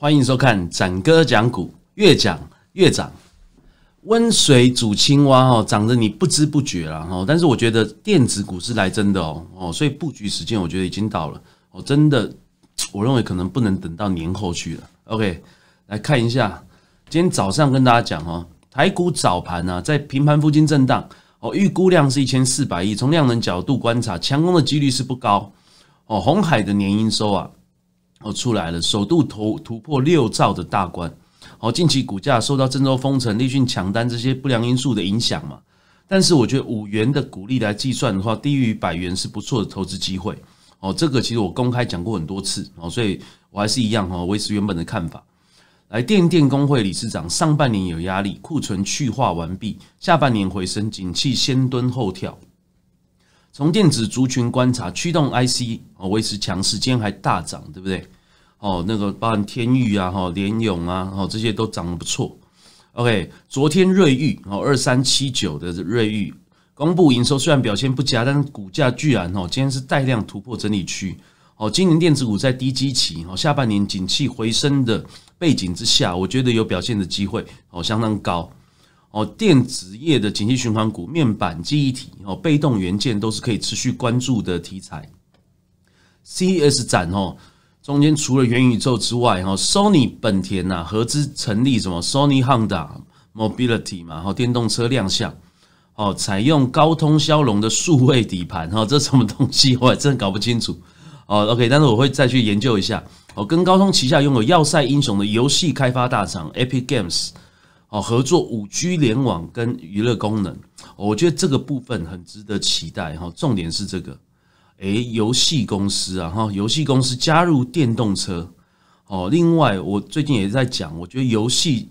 欢迎收看展哥讲股，越讲越涨。温水煮青蛙哦，涨得你不知不觉了哦。但是我觉得电子股是来真的哦哦，所以布局时间我觉得已经到了。哦，真的我认为可能不能等到年后去了。OK，来看一下。今天早上跟大家讲哦，台股早盘啊，在平盘附近震荡，哦，预估量是一千四百亿。从量能角度观察，强攻的几率是不高。哦，红海的年营收啊，哦出来了，首度突突破六兆的大关。哦，近期股价受到郑州丰城立讯抢单这些不良因素的影响嘛，但是我觉得五元的股利来计算的话，低于百元是不错的投资机会。哦，这个其实我公开讲过很多次，哦，所以我还是一样哈，维持原本的看法。来电电工会理事长上半年有压力，库存去化完毕，下半年回升，景气先蹲后跳。从电子族群观察，驱动 IC 哦维持强势，今天还大涨，对不对？哦，那个包含天域啊、哈联咏啊、哈这些都涨得不错。OK，昨天瑞昱哦二三七九的瑞昱公布营收虽然表现不佳，但是股价居然哦今天是带量突破整理区。哦，今年电子股在低基期哦，下半年景气回升的。背景之下，我觉得有表现的机会哦，相当高哦。电子业的景气循环股，面板、记忆体哦，被动元件都是可以持续关注的题材。CES 展哦，中间除了元宇宙之外哈 s o n y 本田呐合资成立什么 Sony Honda Mobility 嘛，哈，电动车亮相哦，采用高通骁龙的数位底盘哈，这什么东西哦，真搞不清楚。哦，OK，但是我会再去研究一下。哦，跟高通旗下拥有《要塞英雄》的游戏开发大厂 Epic Games 哦，合作，五 G 联网跟娱乐功能，我觉得这个部分很值得期待。哈，重点是这个，诶，游戏公司啊，哈，游戏公司加入电动车。哦，另外我最近也在讲，我觉得游戏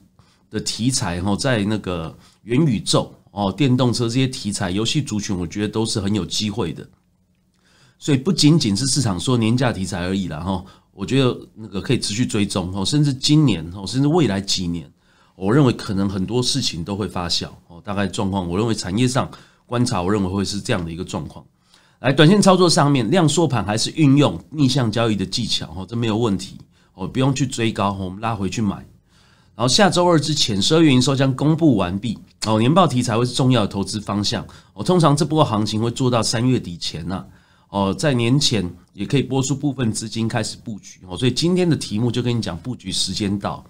的题材，哈，在那个元宇宙、哦，电动车这些题材，游戏族群，我觉得都是很有机会的。所以不仅仅是市场说年假题材而已了哈，我觉得那个可以持续追踪哦，甚至今年哈，甚至未来几年，我认为可能很多事情都会发酵哦。大概状况，我认为产业上观察，我认为会是这样的一个状况。来，短线操作上面，量缩盘还是运用逆向交易的技巧哦，这没有问题哦，不用去追高，我们拉回去买。然后下周二之前，十二月营收将公布完毕哦，年报题材会是重要的投资方向哦。通常这波行情会做到三月底前呢。哦，在年前也可以拨出部分资金开始布局哦，所以今天的题目就跟你讲布局时间到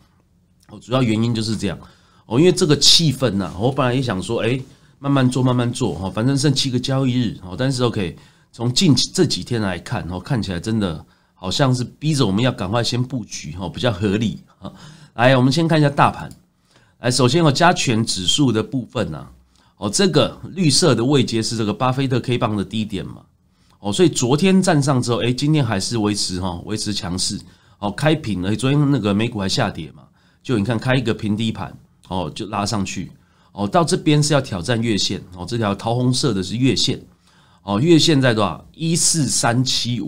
哦，主要原因就是这样哦，因为这个气氛啊，我本来也想说，哎，慢慢做，慢慢做哈，反正剩七个交易日哦，但是 OK，从近这几天来看哦，看起来真的好像是逼着我们要赶快先布局哦，比较合理啊。来，我们先看一下大盘，来，首先我加权指数的部分呢，哦，这个绿色的位阶是这个巴菲特 K 棒的低点嘛。哦，所以昨天站上之后，哎，今天还是维持哈，维持强势。哦，开平了，昨天那个美股还下跌嘛，就你看开一个平底盘，哦，就拉上去，哦，到这边是要挑战月线，哦，这条桃红色的是月线，哦，月线在多少？一四三七五，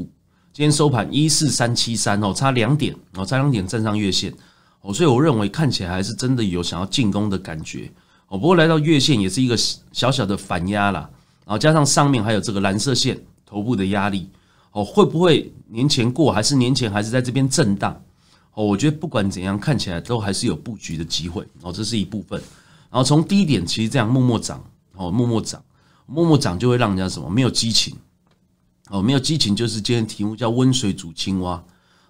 今天收盘一四三七三，哦，差两点，哦，差两点站上月线，哦，所以我认为看起来还是真的有想要进攻的感觉，哦，不过来到月线也是一个小小的反压啦。然后加上上面还有这个蓝色线。头部的压力，哦，会不会年前过还是年前还是在这边震荡？哦，我觉得不管怎样，看起来都还是有布局的机会。哦，这是一部分。然后从低点其实这样默默涨，哦，默默涨，默默涨就会让人家什么没有激情，哦，没有激情就是今天题目叫温水煮青蛙。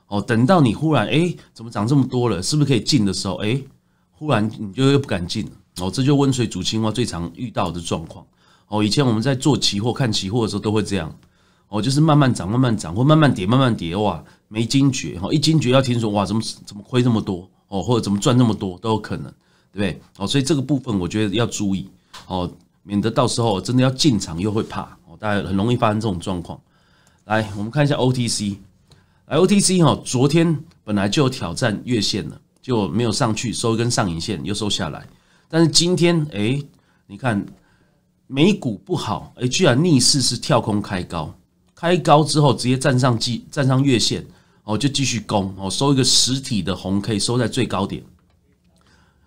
哦，等到你忽然，哎，怎么涨这么多了？是不是可以进的时候，哎，忽然你就又不敢进了？哦，这就温水煮青蛙最常遇到的状况。哦，以前我们在做期货看期货的时候都会这样。哦，就是慢慢涨，慢慢涨，或慢慢跌，慢慢跌，哇，没惊觉哈，一惊觉要听说哇，怎么怎么亏这么多哦，或者怎么赚那么多都有可能，对不对？哦，所以这个部分我觉得要注意哦，免得到时候真的要进场又会怕哦，大家很容易发生这种状况。来，我们看一下 OTC，来 OTC 哈，昨天本来就有挑战月线了，就没有上去，收一根上影线又收下来，但是今天哎，你看美股不好，哎，居然逆势是跳空开高。开高之后，直接站上继站上月线，哦，就继续攻，哦，收一个实体的红 K，收在最高点，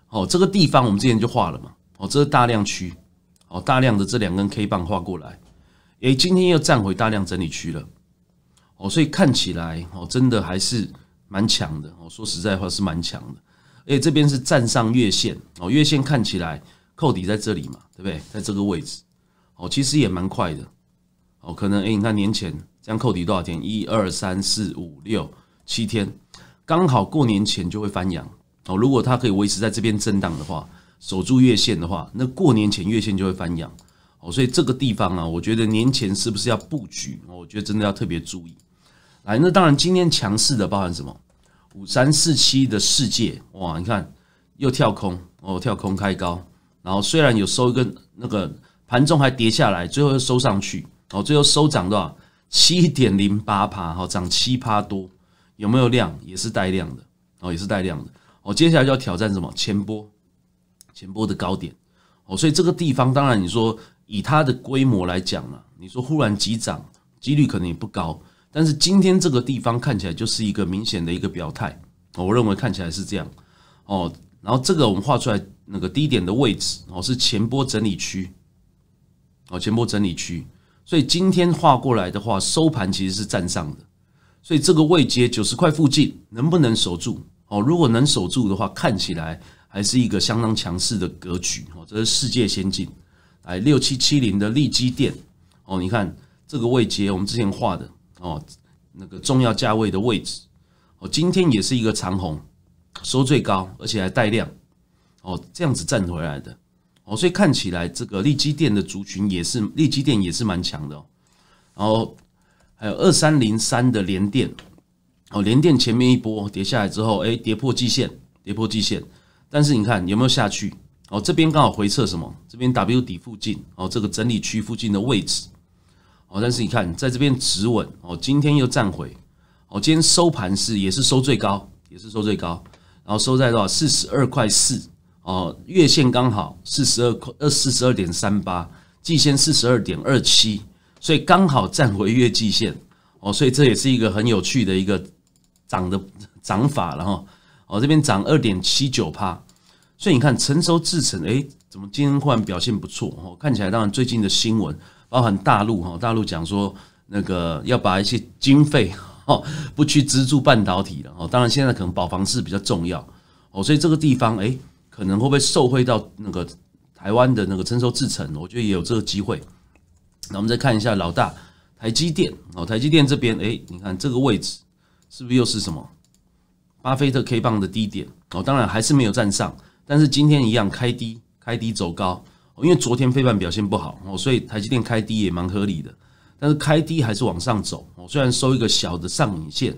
哦，这个地方我们之前就画了嘛，哦，这是大量区，哦，大量的这两根 K 棒画过来，诶，今天又站回大量整理区了，哦，所以看起来哦，真的还是蛮强的，哦，说实在话是蛮强的，诶，这边是站上月线，哦，月线看起来扣底在这里嘛，对不对？在这个位置，哦，其实也蛮快的。哦，可能哎，你看年前这样扣底多少天？一二三四五六七天，刚好过年前就会翻阳。哦，如果它可以维持在这边震荡的话，守住月线的话，那过年前月线就会翻阳。哦，所以这个地方啊，我觉得年前是不是要布局？我觉得真的要特别注意。来，那当然今天强势的包含什么？五三四七的世界，哇，你看又跳空，哦，跳空开高，然后虽然有收一根那个盘中还跌下来，最后又收上去。哦，最后收涨多少？七点零八帕，哈，涨七帕多，有没有量？也是带量的，哦，也是带量的。哦，接下来就要挑战什么前波前波的高点，哦，所以这个地方当然你说以它的规模来讲呢，你说忽然急涨，几率可能也不高。但是今天这个地方看起来就是一个明显的一个表态，我认为看起来是这样，哦。然后这个我们画出来那个低点的位置，哦，是前波整理区，哦，前波整理区。所以今天画过来的话，收盘其实是站上的，所以这个位阶九十块附近能不能守住？哦，如果能守住的话，看起来还是一个相当强势的格局哦。这是世界先进，来六七七零的利基电哦，你看这个位阶我们之前画的哦，那个重要价位的位置哦，今天也是一个长红收最高，而且还带量哦，这样子站回来的。哦，所以看起来这个利基电的族群也是利基电也是蛮强的，哦。然后还有二三零三的联电，哦，联电前面一波跌下来之后，哎，跌破季线，跌破季线，但是你看有没有下去？哦，这边刚好回撤什么？这边 W 底附近，哦，这个整理区附近的位置，哦，但是你看在这边止稳，哦，今天又站回，哦，今天收盘是也是收最高，也是收最高，然后收在多少？四十二块四。哦，月线刚好四十二块二四十二点三八，季线四十二点二七，所以刚好站回月季线哦，所以这也是一个很有趣的一个涨的涨法，了哈。哦这边涨二点七九帕，所以你看成熟制成，哎，怎么今天忽然表现不错？哦，看起来当然最近的新闻，包含大陆哈，大陆讲说那个要把一些经费 哦，不去资助半导体了哦，当然现在可能保房市比较重要哦，所以这个地方哎。可能会不会受惠到那个台湾的那个征收制程？我觉得也有这个机会。那我们再看一下老大台积电哦，台积电这边哎，你看这个位置是不是又是什么巴菲特 K 棒的低点哦？当然还是没有站上，但是今天一样开低，开低走高，因为昨天非盘表现不好哦，所以台积电开低也蛮合理的。但是开低还是往上走哦，虽然收一个小的上影线，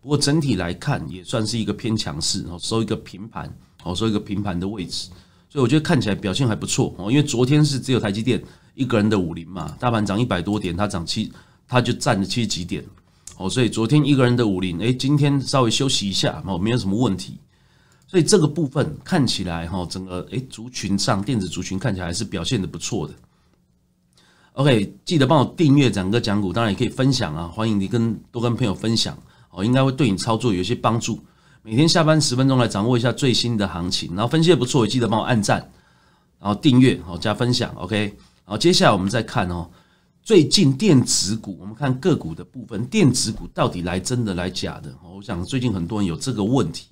不过整体来看也算是一个偏强势哦，收一个平盘。好，所以一个平盘的位置，所以我觉得看起来表现还不错哦，因为昨天是只有台积电一个人的五零嘛，大盘涨一百多点，它涨七，它就占了七几点，哦，所以昨天一个人的五零，哎，今天稍微休息一下，哦，没有什么问题，所以这个部分看起来哈，整个哎族群上电子族群看起来还是表现的不错的。OK，记得帮我订阅长哥讲股，当然也可以分享啊，欢迎你跟多跟朋友分享，哦，应该会对你操作有一些帮助。每天下班十分钟来掌握一下最新的行情，然后分析的不错，记得帮我按赞，然后订阅，好加分享，OK。然后接下来我们再看哦，最近电子股，我们看个股的部分，电子股到底来真的来假的？我想最近很多人有这个问题。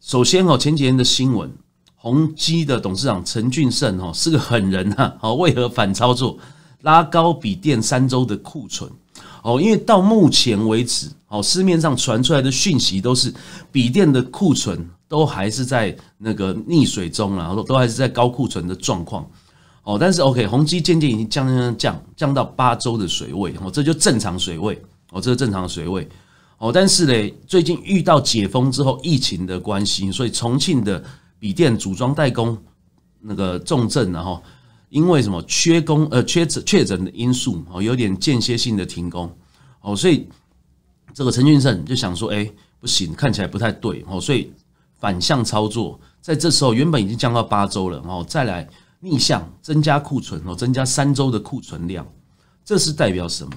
首先哦，前几天的新闻，宏基的董事长陈俊盛哦是个狠人啊，哦为何反操作拉高比电三周的库存？哦，因为到目前为止，哦，市面上传出来的讯息都是笔电的库存都还是在那个溺水中啊，都都还是在高库存的状况。哦，但是 OK，宏基渐渐已经降降降降到八周的水位，哦，这就正常水位，哦，这是正常水位。哦，但是呢，最近遇到解封之后疫情的关系，所以重庆的笔电组装代工那个重症，然后。因为什么缺工呃缺诊确诊的因素哦，有点间歇性的停工哦，所以这个陈俊胜就想说，哎不行，看起来不太对哦，所以反向操作，在这时候原本已经降到八周了哦，再来逆向增加库存哦，增加三周的库存量，这是代表什么？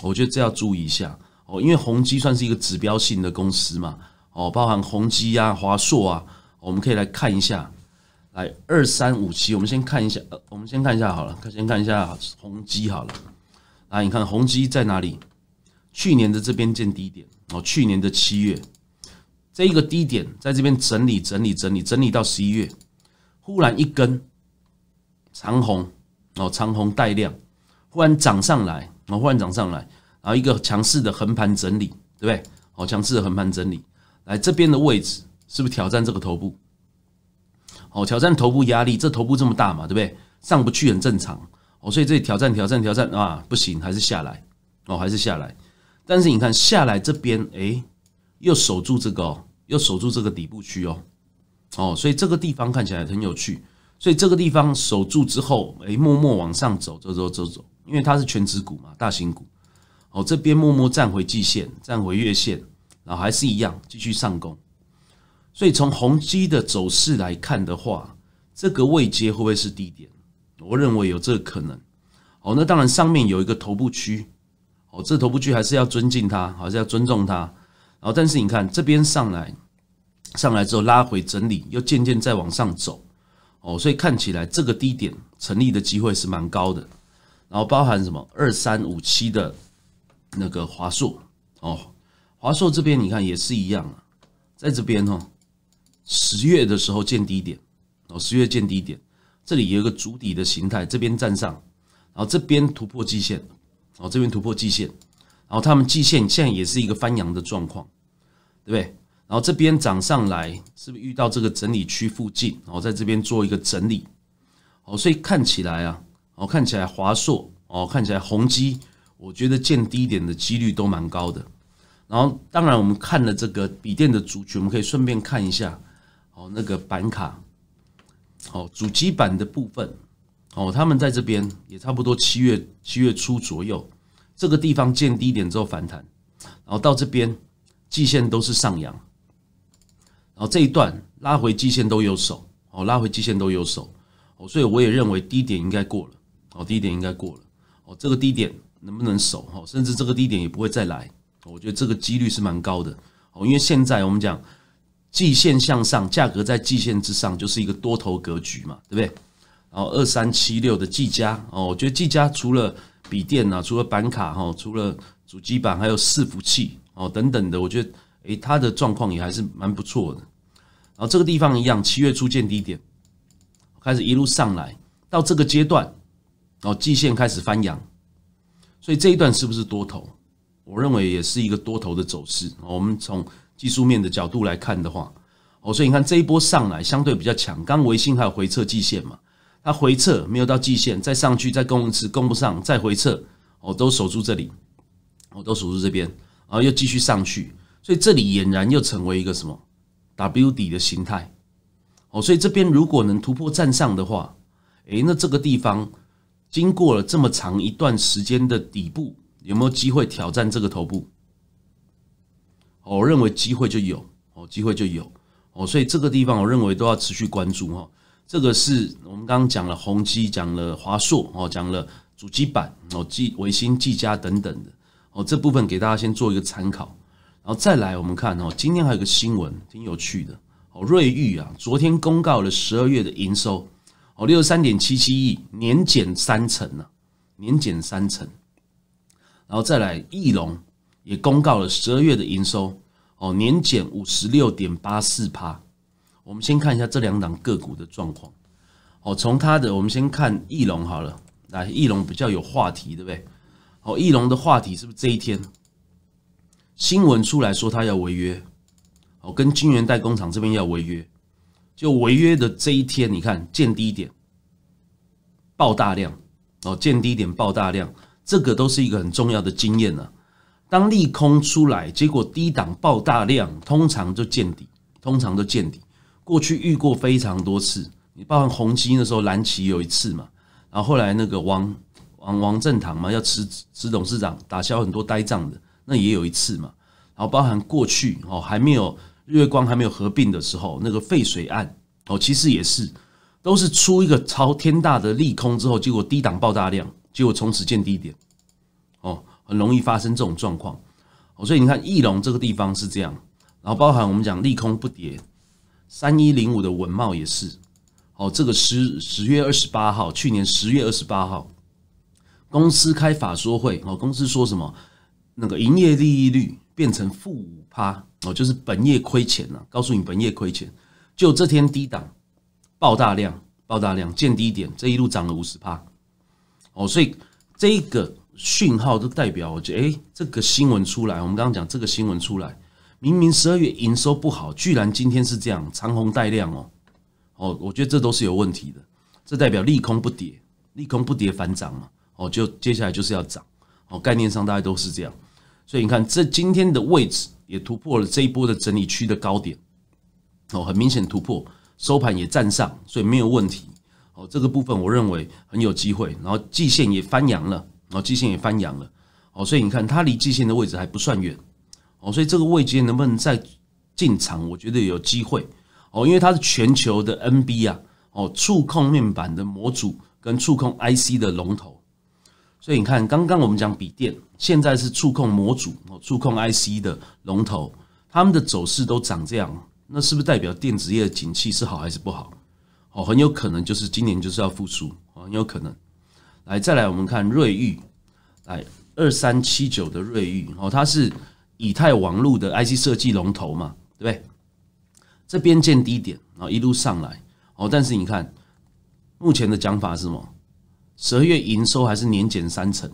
我觉得这要注意一下哦，因为宏基算是一个指标性的公司嘛哦，包含宏基啊、华硕啊，我们可以来看一下。来二三五七，我们先看一下，呃，我们先看一下好了，先看一下宏基好了。来，你看宏基在哪里？去年的这边见低点哦，去年的七月，这一个低点在这边整理整理整理整理到十一月，忽然一根长红哦，长红带量，忽然涨上来，然后忽然涨上来，然后一个强势的横盘整理，对不对？哦，强势的横盘整理，来这边的位置是不是挑战这个头部？哦，挑战头部压力，这头部这么大嘛，对不对？上不去很正常哦，所以这里挑战、挑战、挑战啊，不行，还是下来哦，还是下来。但是你看下来这边，哎，又守住这个，哦，又守住这个底部区哦，哦，所以这个地方看起来很有趣。所以这个地方守住之后，哎，默默往上走，走走走走，因为它是全指股嘛，大型股哦，这边默默站回季线，站回月线，然后还是一样继续上攻。所以从宏基的走势来看的话，这个位阶会不会是低点？我认为有这个可能。哦，那当然上面有一个头部区，哦，这头部区还是要尊敬它，还是要尊重它。然后，但是你看这边上来，上来之后拉回整理，又渐渐再往上走，哦，所以看起来这个低点成立的机会是蛮高的。然后包含什么二三五七的那个华硕，哦，华硕这边你看也是一样，在这边哦。十月的时候见低点，哦，十月见低点，这里有一个足底的形态，这边站上，然后这边突破季线，哦，这边突破季线，然后他们季线现在也是一个翻阳的状况，对不对？然后这边涨上来，是不是遇到这个整理区附近？然后在这边做一个整理，好，所以看起来啊，哦，看起来华硕，哦，看起来宏基，我觉得见低点的几率都蛮高的。然后当然我们看了这个笔电的族群，我们可以顺便看一下。哦，那个板卡，哦，主机板的部分，哦，他们在这边也差不多七月七月初左右，这个地方见低点之后反弹，然后到这边季线都是上扬，然后这一段拉回季线都有手，哦，拉回季线都有手，哦，所以我也认为低点应该过了，哦，低点应该过了，哦，这个低点能不能守？哈，甚至这个低点也不会再来，我觉得这个几率是蛮高的，哦，因为现在我们讲。季线向上，价格在季线之上，就是一个多头格局嘛，对不对？然后二三七六的季家哦，我觉得季家除了笔电啊，除了板卡哈，除了主机板，还有伺服器哦等等的，我觉得诶，它的状况也还是蛮不错的。然后这个地方一样，七月初见低点，开始一路上来，到这个阶段，然季线开始翻阳，所以这一段是不是多头？我认为也是一个多头的走势。我们从技术面的角度来看的话，哦，所以你看这一波上来相对比较强，刚维信还有回撤季线嘛，它回撤没有到季线，再上去再攻一次攻不上，再回撤哦，都守住这里，哦，都守住这边，然后又继续上去，所以这里俨然又成为一个什么 W 底的形态，哦，所以这边如果能突破站上的话，诶，那这个地方经过了这么长一段时间的底部，有没有机会挑战这个头部？我认为机会就有哦，机会就有哦，所以这个地方我认为都要持续关注哈。这个是我们刚刚讲了宏基，讲了华硕哦，讲了主机板哦，技维新、技嘉等等的哦，这部分给大家先做一个参考，然后再来我们看哦，今天还有个新闻挺有趣的哦，瑞昱啊，昨天公告了十二月的营收哦，六十三点七七亿，年减三成呐，年减三成，然后再来翼龙。也公告了十二月的营收哦，年减五十六点八四趴。我们先看一下这两档个股的状况哦。从它的，我们先看翼龙好了。来，翼龙比较有话题，对不对？哦，翼龙的话题是不是这一天新闻出来说它要违约？哦，跟金源代工厂这边要违约。就违约的这一天，你看见低点爆大量哦，见低点爆大量，这个都是一个很重要的经验呢。当利空出来，结果低档爆大量，通常就见底，通常都见底。过去遇过非常多次，你包含宏基那时候蓝旗有一次嘛，然后后来那个王王王正堂嘛，要辞辞董事长，打消很多呆账的，那也有一次嘛。然后包含过去哦，还没有月光还没有合并的时候，那个废水案哦，其实也是都是出一个超天大的利空之后，结果低档爆大量，结果从此见低点。很容易发生这种状况，哦，所以你看翼龙这个地方是这样，然后包含我们讲利空不跌，三一零五的文茂也是，哦，这个十十月二十八号，去年十月二十八号，公司开法说会，哦，公司说什么？那个营业利率变成负五趴，哦，就是本业亏钱了，告诉你本业亏钱，就这天低档爆大量，爆大量见低点，这一路涨了五十趴，哦，所以这个。讯号都代表，我觉得哎，这个新闻出来，我们刚刚讲这个新闻出来，明明十二月营收不好，居然今天是这样长虹带量哦，哦，我觉得这都是有问题的，这代表利空不跌，利空不跌反涨嘛，哦，就接下来就是要涨，哦，概念上大家都是这样，所以你看这今天的位置也突破了这一波的整理区的高点，哦，很明显突破，收盘也站上，所以没有问题，哦，这个部分我认为很有机会，然后季线也翻阳了。哦，基线也翻阳了，哦，所以你看它离基线的位置还不算远，哦，所以这个位阶能不能再进场？我觉得有机会，哦，因为它是全球的 NB 啊，哦，触控面板的模组跟触控 IC 的龙头，所以你看刚刚我们讲笔电，现在是触控模组哦，触控 IC 的龙头，他们的走势都长这样，那是不是代表电子业的景气是好还是不好？哦，很有可能就是今年就是要复苏，很有可能。来，再来我们看瑞昱，来二三七九的瑞昱哦，它是以太网路的 IC 设计龙头嘛，对不对？这边见低点，然后一路上来哦，但是你看目前的讲法是什么？十二月营收还是年减三成，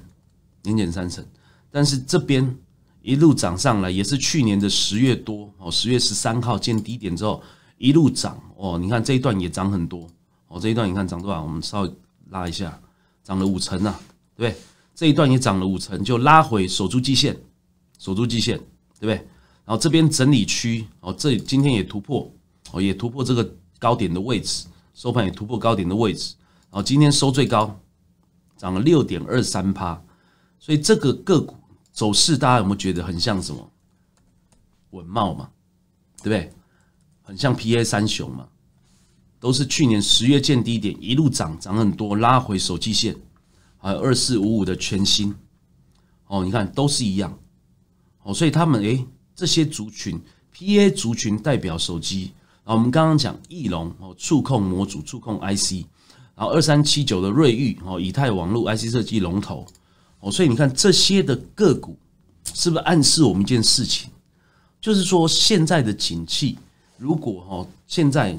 年减三成。但是这边一路涨上来，也是去年的十月多哦，十月十三号见低点之后一路涨哦，你看这一段也涨很多哦，这一段你看涨多少？我们稍微拉一下。涨了五成啊，对不对？这一段也涨了五成，就拉回守住基线，守住基线，对不对？然后这边整理区，哦，这这今天也突破，哦，也突破这个高点的位置，收盘也突破高点的位置，然后今天收最高，涨了六点二三趴，所以这个个股走势大家有没有觉得很像什么？文茂嘛，对不对？很像 P A 三雄嘛。都是去年十月见低点，一路涨，涨很多，拉回手机线，还有二四五五的全新，哦，你看都是一样，哦，所以他们诶，这些族群，P A 族群代表手机，啊，我们刚刚讲翼龙哦，触控模组、触控 I C，然后二三七九的瑞昱哦，以太网络 I C 设计龙头，哦，所以你看这些的个股，是不是暗示我们一件事情？就是说现在的景气，如果哦。现在。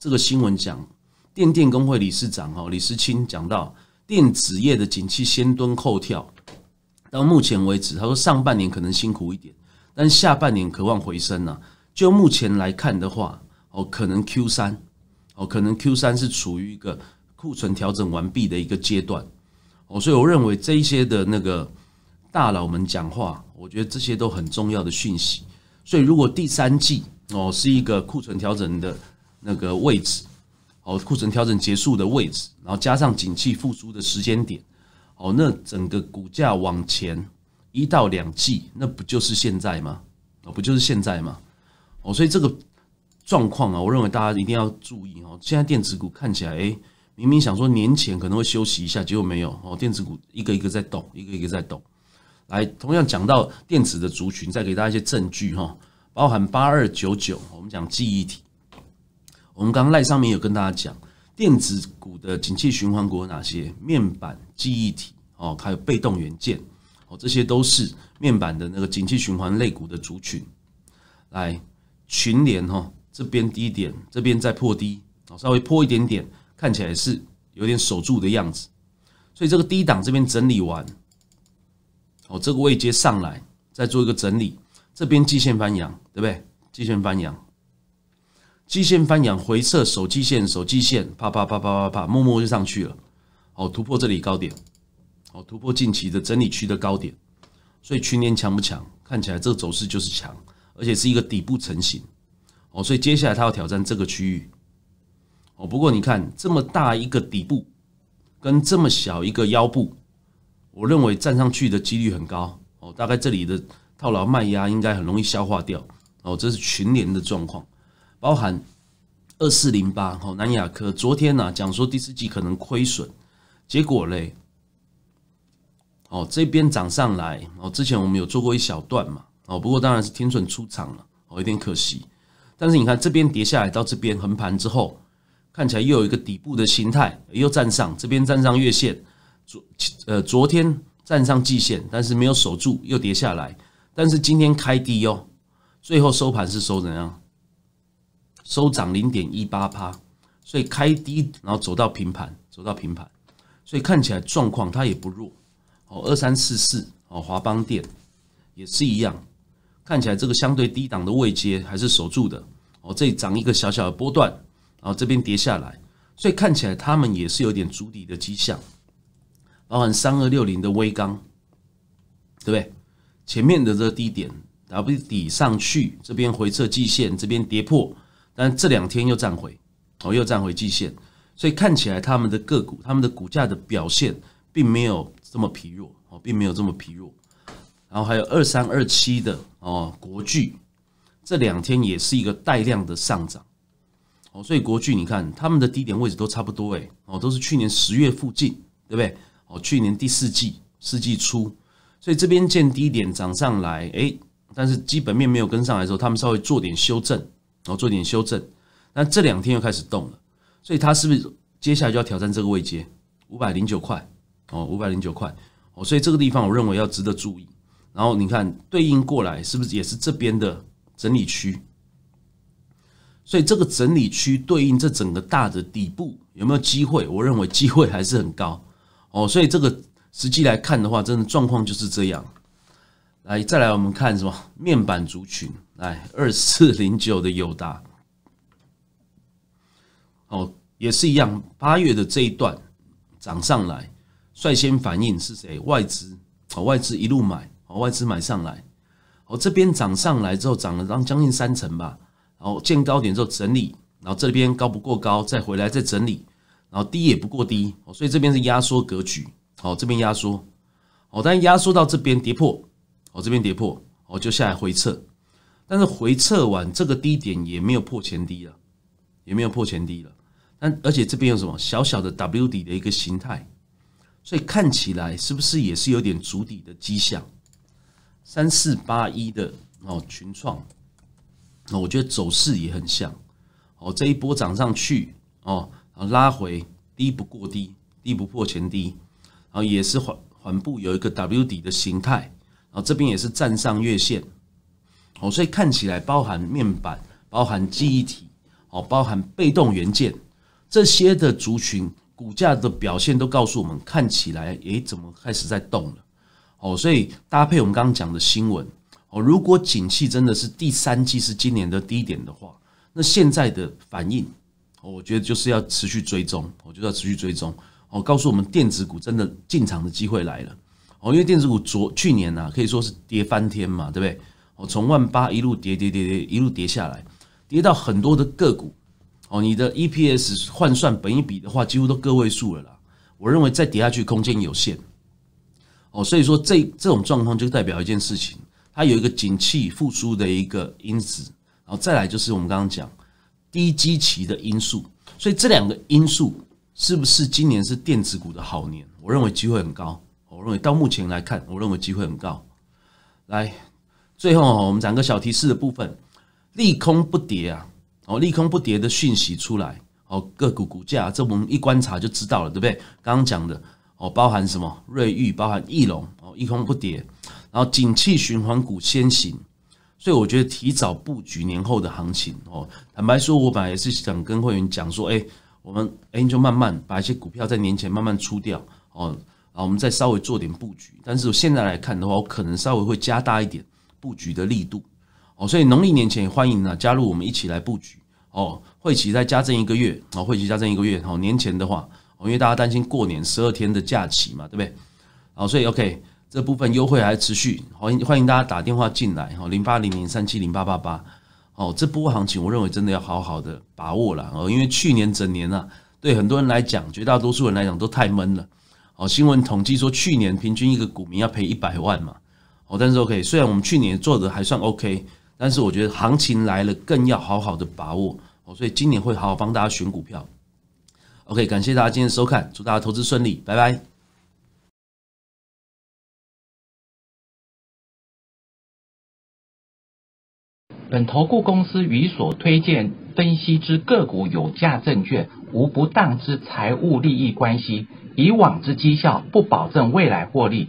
这个新闻讲，电电工会理事长哦，李世清讲到电子业的景气先蹲后跳。到目前为止，他说上半年可能辛苦一点，但下半年渴望回升呢。就目前来看的话，哦，可能 Q 三，哦，可能 Q 三是处于一个库存调整完毕的一个阶段。哦，所以我认为这一些的那个大佬们讲话，我觉得这些都很重要的讯息。所以如果第三季哦是一个库存调整的。那个位置，好，库存调整结束的位置，然后加上景气复苏的时间点，好，那整个股价往前一到两季，那不就是现在吗？哦，不就是现在吗？哦，所以这个状况啊，我认为大家一定要注意哦。现在电子股看起来，哎，明明想说年前可能会休息一下，结果没有哦。电子股一个一个在动，一个一个在动。来，同样讲到电子的族群，再给大家一些证据哈，包含八二九九，我们讲记忆体。我们刚刚赖上面有跟大家讲，电子股的景气循环股有哪些？面板、记忆体哦，还有被动元件哦，这些都是面板的那个景气循环类股的族群。来，群联哈，这边低点，这边在破低，哦，稍微破一点点，看起来是有点守住的样子。所以这个低档这边整理完，哦，这个位阶上来，再做一个整理，这边基线翻阳，对不对？基线翻阳。均线翻仰回撤，守机线，守机线，啪啪啪啪啪啪，默默就上去了。哦，突破这里高点，哦，突破近期的整理区的高点。所以群联强不强？看起来这个走势就是强，而且是一个底部成型。哦，所以接下来它要挑战这个区域。哦，不过你看这么大一个底部，跟这么小一个腰部，我认为站上去的几率很高。哦，大概这里的套牢卖压应该很容易消化掉。哦，这是群联的状况。包含二四零八哦，南亚科昨天呐讲说第四季可能亏损，结果嘞哦这边涨上来哦，之前我们有做过一小段嘛哦，不过当然是天准出场了哦，有点可惜。但是你看这边跌下来到这边横盘之后，看起来又有一个底部的形态，又站上这边站上月线，昨呃昨天站上季线，但是没有守住又跌下来，但是今天开低哦，最后收盘是收怎样？收涨零点一八趴，所以开低，然后走到平盘，走到平盘，所以看起来状况它也不弱。哦，二三四四哦，华邦电也是一样，看起来这个相对低档的位阶还是守住的。哦，这里涨一个小小的波段，然后这边跌下来，所以看起来他们也是有点足底的迹象。包含三二六零的微钢，对不对？前面的这个低点 W 底上去，这边回撤季线，这边跌破。但这两天又站回，哦，又站回季线，所以看起来他们的个股、他们的股价的表现并没有这么疲弱，哦，并没有这么疲弱。然后还有二三二七的哦，国巨，这两天也是一个带量的上涨，哦，所以国巨你看他们的低点位置都差不多，诶，哦，都是去年十月附近，对不对？哦，去年第四季、四季初，所以这边见低点涨上来，诶，但是基本面没有跟上来的时候，他们稍微做点修正。然后做点修正，那这两天又开始动了，所以它是不是接下来就要挑战这个位阶五百零九块？哦，五百零九块哦，所以这个地方我认为要值得注意。然后你看对应过来是不是也是这边的整理区？所以这个整理区对应这整个大的底部有没有机会？我认为机会还是很高哦。所以这个实际来看的话，真的状况就是这样。来，再来我们看什么面板族群？哎，二四零九的友达，哦，也是一样。八月的这一段涨上来，率先反应是谁？外资哦，外资一路买哦，外资买上来哦。这边涨上来之后，涨了将近三成吧。然后见高点之后整理，然后这边高不过高，再回来再整理，然后低也不过低。哦，所以这边是压缩格局哦，这边压缩哦，但压缩到这边跌破哦，这边跌破哦，就下来回撤。但是回撤完这个低点也没有破前低了，也没有破前低了。但而且这边有什么小小的 W 底的一个形态，所以看起来是不是也是有点足底的迹象？三四八一的哦群创，那我觉得走势也很像。哦这一波涨上去哦，然后拉回低不过低，低不破前低，然后也是缓缓步有一个 W 底的形态，然后这边也是站上月线。哦，所以看起来包含面板，包含记忆体，哦，包含被动元件这些的族群股价的表现都告诉我们，看起来诶，怎么开始在动了？哦，所以搭配我们刚刚讲的新闻，哦，如果景气真的是第三季是今年的低点的话，那现在的反应，我觉得就是要持续追踪，我觉得要持续追踪，哦，告诉我们电子股真的进场的机会来了，哦，因为电子股昨去年呢可以说是跌翻天嘛，对不对？我从万八一路跌跌跌跌一路跌下来，跌到很多的个股，哦，你的 EPS 换算本一比的话，几乎都个位数了啦。我认为再跌下去空间有限，哦，所以说这这种状况就代表一件事情，它有一个景气复苏的一个因子，然后再来就是我们刚刚讲低基期的因素，所以这两个因素是不是今年是电子股的好年？我认为机会很高。我认为到目前来看，我认为机会很高。来。最后，我们讲个小提示的部分，利空不跌啊，哦，利空不跌的讯息出来，哦，个股股价这我们一观察就知道了，对不对？刚刚讲的哦，包含什么？瑞玉，包含翼龙哦，利空不跌，然后景气循环股先行，所以我觉得提早布局年后的行情哦。坦白说，我本来也是想跟会员讲说，哎，我们哎就慢慢把一些股票在年前慢慢出掉哦，啊，我们再稍微做点布局。但是现在来看的话，我可能稍微会加大一点。布局的力度哦，所以农历年前也欢迎呢加入我们一起来布局哦。会企再加赠一个月，哦，会期企加赠一个月，好年前的话，因为大家担心过年十二天的假期嘛，对不对？好，所以 OK 这部分优惠还持续，欢迎欢迎大家打电话进来哈，零八零零三七零八八八。哦，这波行情我认为真的要好好的把握了哦，因为去年整年呢，对很多人来讲，绝大多数人来讲都太闷了。哦，新闻统计说去年平均一个股民要赔一百万嘛。哦，但是 OK，虽然我们去年做的还算 OK，但是我觉得行情来了更要好好的把握。哦，所以今年会好好帮大家选股票。OK，感谢大家今天收看，祝大家投资顺利，拜拜。本投顾公司与所推荐分析之个股有价证券无不当之财务利益关系，以往之绩效不保证未来获利。